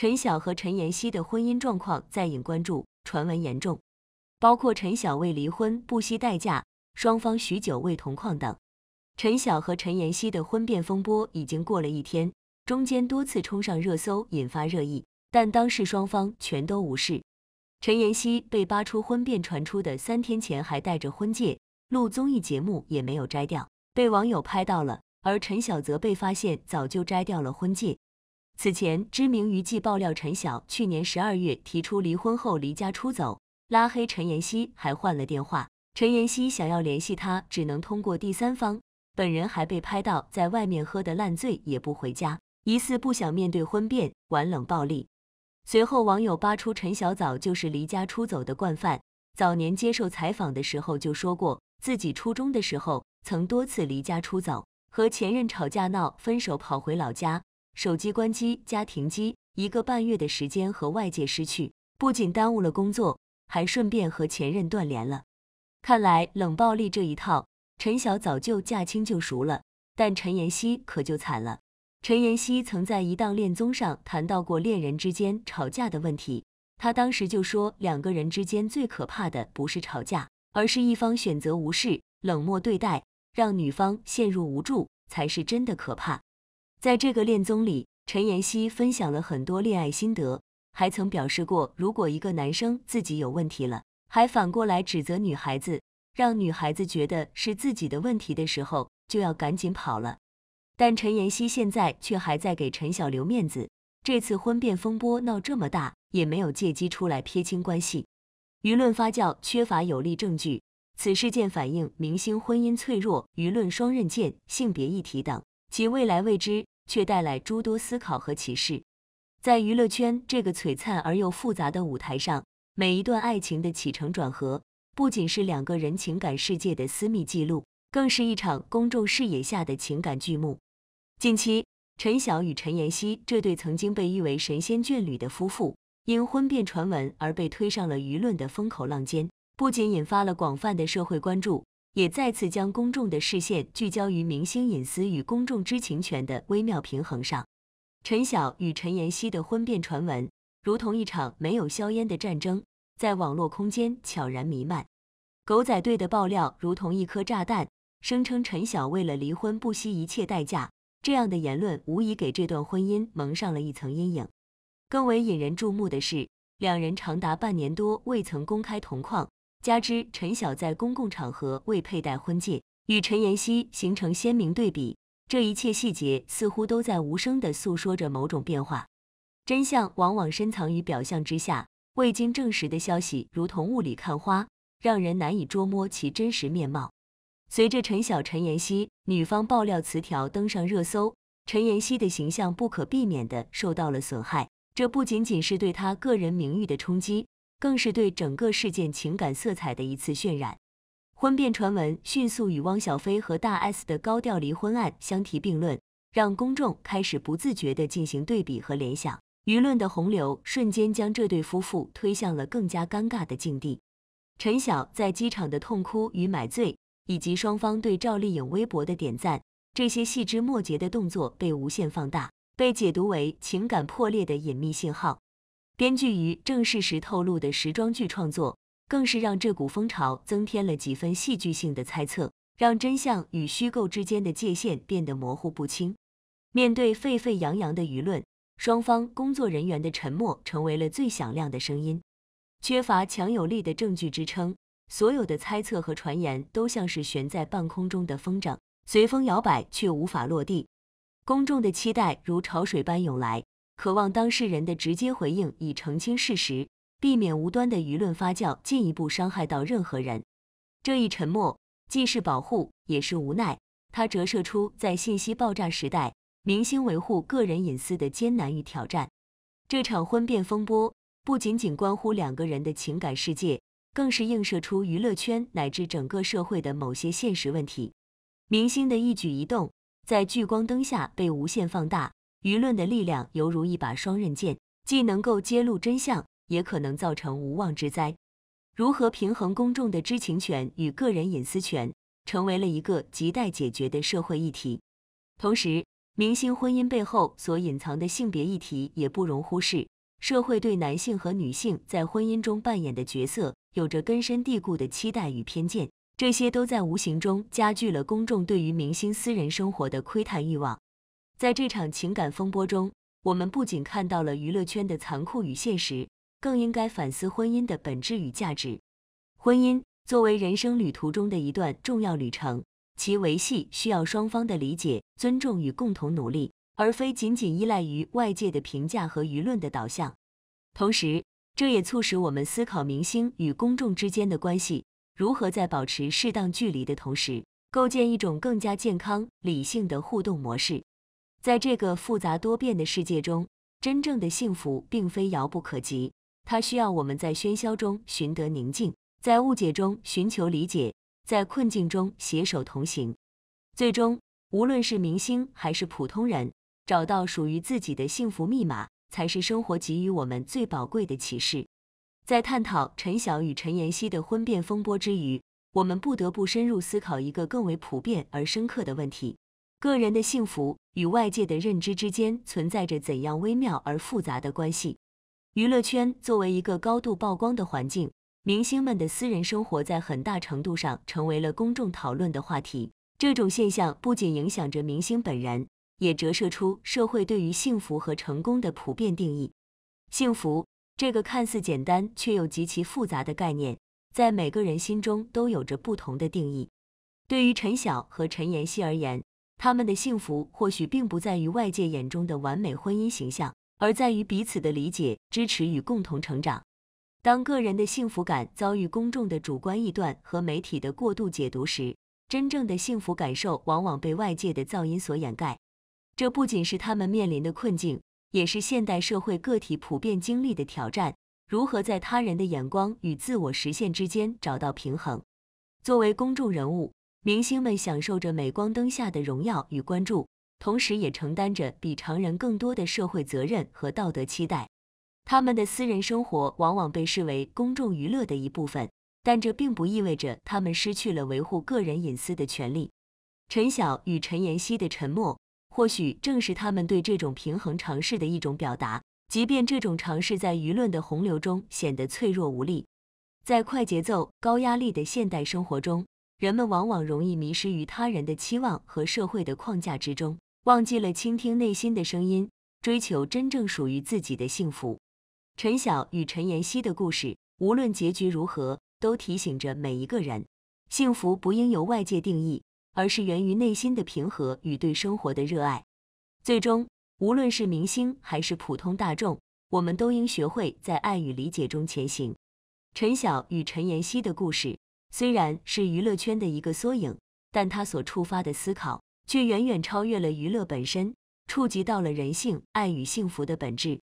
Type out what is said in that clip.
陈晓和陈妍希的婚姻状况再引关注，传闻严重，包括陈晓为离婚不惜代价，双方许久未同框等。陈晓和陈妍希的婚变风波已经过了一天，中间多次冲上热搜，引发热议，但当事双方全都无视。陈妍希被扒出婚变，传出的三天前还戴着婚戒录综艺节目也没有摘掉，被网友拍到了；而陈晓则被发现早就摘掉了婚戒。此前，知名娱记爆料，陈晓去年十二月提出离婚后离家出走，拉黑陈妍希，还换了电话。陈妍希想要联系他，只能通过第三方。本人还被拍到在外面喝得烂醉，也不回家，疑似不想面对婚变，玩冷暴力。随后，网友扒出陈晓早就是离家出走的惯犯，早年接受采访的时候就说过，自己初中的时候曾多次离家出走，和前任吵架闹分手，跑回老家。手机关机加停机一个半月的时间和外界失去，不仅耽误了工作，还顺便和前任断联了。看来冷暴力这一套，陈晓早就驾轻就熟了。但陈妍希可就惨了。陈妍希曾在一档恋综上谈到过恋人之间吵架的问题，她当时就说，两个人之间最可怕的不是吵架，而是一方选择无视、冷漠对待，让女方陷入无助，才是真的可怕。在这个恋综里，陈妍希分享了很多恋爱心得，还曾表示过，如果一个男生自己有问题了，还反过来指责女孩子，让女孩子觉得是自己的问题的时候，就要赶紧跑了。但陈妍希现在却还在给陈晓留面子，这次婚变风波闹这么大，也没有借机出来撇清关系。舆论发酵缺乏有力证据，此事件反映明星婚姻脆弱、舆论双刃剑、性别议题等。其未来未知，却带来诸多思考和启示。在娱乐圈这个璀璨而又复杂的舞台上，每一段爱情的起承转合，不仅是两个人情感世界的私密记录，更是一场公众视野下的情感剧目。近期，陈晓与陈妍希这对曾经被誉为神仙眷侣的夫妇，因婚变传闻而被推上了舆论的风口浪尖，不仅引发了广泛的社会关注。也再次将公众的视线聚焦于明星隐私与公众知情权的微妙平衡上。陈晓与陈妍希的婚变传闻，如同一场没有硝烟的战争，在网络空间悄然弥漫。狗仔队的爆料如同一颗炸弹，声称陈晓为了离婚不惜一切代价，这样的言论无疑给这段婚姻蒙上了一层阴影。更为引人注目的是，两人长达半年多未曾公开同框。加之陈晓在公共场合未佩戴婚戒，与陈妍希形成鲜明对比，这一切细节似乎都在无声的诉说着某种变化。真相往往深藏于表象之下，未经证实的消息如同雾里看花，让人难以捉摸其真实面貌。随着陈晓、陈妍希女方爆料词条登上热搜，陈妍希的形象不可避免地受到了损害，这不仅仅是对她个人名誉的冲击。更是对整个事件情感色彩的一次渲染。婚变传闻迅速与汪小菲和大 S 的高调离婚案相提并论，让公众开始不自觉地进行对比和联想。舆论的洪流瞬间将这对夫妇推向了更加尴尬的境地。陈晓在机场的痛哭与买醉，以及双方对赵丽颖微博的点赞，这些细枝末节的动作被无限放大，被解读为情感破裂的隐秘信号。编剧于正式时透露的时装剧创作，更是让这股风潮增添了几分戏剧性的猜测，让真相与虚构之间的界限变得模糊不清。面对沸沸扬扬的舆论，双方工作人员的沉默成为了最响亮的声音。缺乏强有力的证据支撑，所有的猜测和传言都像是悬在半空中的风筝，随风摇摆却无法落地。公众的期待如潮水般涌来。渴望当事人的直接回应，以澄清事实，避免无端的舆论发酵，进一步伤害到任何人。这一沉默既是保护，也是无奈。它折射出在信息爆炸时代，明星维护个人隐私的艰难与挑战。这场婚变风波不仅仅关乎两个人的情感世界，更是映射出娱乐圈乃至整个社会的某些现实问题。明星的一举一动，在聚光灯下被无限放大。舆论的力量犹如一把双刃剑，既能够揭露真相，也可能造成无妄之灾。如何平衡公众的知情权与个人隐私权，成为了一个亟待解决的社会议题。同时，明星婚姻背后所隐藏的性别议题也不容忽视。社会对男性和女性在婚姻中扮演的角色有着根深蒂固的期待与偏见，这些都在无形中加剧了公众对于明星私人生活的窥探欲望。在这场情感风波中，我们不仅看到了娱乐圈的残酷与现实，更应该反思婚姻的本质与价值。婚姻作为人生旅途中的一段重要旅程，其维系需要双方的理解、尊重与共同努力，而非仅仅依赖于外界的评价和舆论的导向。同时，这也促使我们思考明星与公众之间的关系如何在保持适当距离的同时，构建一种更加健康、理性的互动模式。在这个复杂多变的世界中，真正的幸福并非遥不可及。它需要我们在喧嚣中寻得宁静，在误解中寻求理解，在困境中携手同行。最终，无论是明星还是普通人，找到属于自己的幸福密码，才是生活给予我们最宝贵的启示。在探讨陈晓与陈妍希的婚变风波之余，我们不得不深入思考一个更为普遍而深刻的问题。个人的幸福与外界的认知之间存在着怎样微妙而复杂的关系？娱乐圈作为一个高度曝光的环境，明星们的私人生活在很大程度上成为了公众讨论的话题。这种现象不仅影响着明星本人，也折射出社会对于幸福和成功的普遍定义。幸福这个看似简单却又极其复杂的概念，在每个人心中都有着不同的定义。对于陈晓和陈妍希而言，他们的幸福或许并不在于外界眼中的完美婚姻形象，而在于彼此的理解、支持与共同成长。当个人的幸福感遭遇公众的主观臆断和媒体的过度解读时，真正的幸福感受往往被外界的噪音所掩盖。这不仅是他们面临的困境，也是现代社会个体普遍经历的挑战。如何在他人的眼光与自我实现之间找到平衡？作为公众人物，明星们享受着镁光灯下的荣耀与关注，同时也承担着比常人更多的社会责任和道德期待。他们的私人生活往往被视为公众娱乐的一部分，但这并不意味着他们失去了维护个人隐私的权利。陈晓与陈妍希的沉默，或许正是他们对这种平衡尝试的一种表达，即便这种尝试在舆论的洪流中显得脆弱无力。在快节奏、高压力的现代生活中，人们往往容易迷失于他人的期望和社会的框架之中，忘记了倾听内心的声音，追求真正属于自己的幸福。陈晓与陈妍希的故事，无论结局如何，都提醒着每一个人：幸福不应由外界定义，而是源于内心的平和与对生活的热爱。最终，无论是明星还是普通大众，我们都应学会在爱与理解中前行。陈晓与陈妍希的故事。虽然是娱乐圈的一个缩影，但它所触发的思考却远远超越了娱乐本身，触及到了人性、爱与幸福的本质。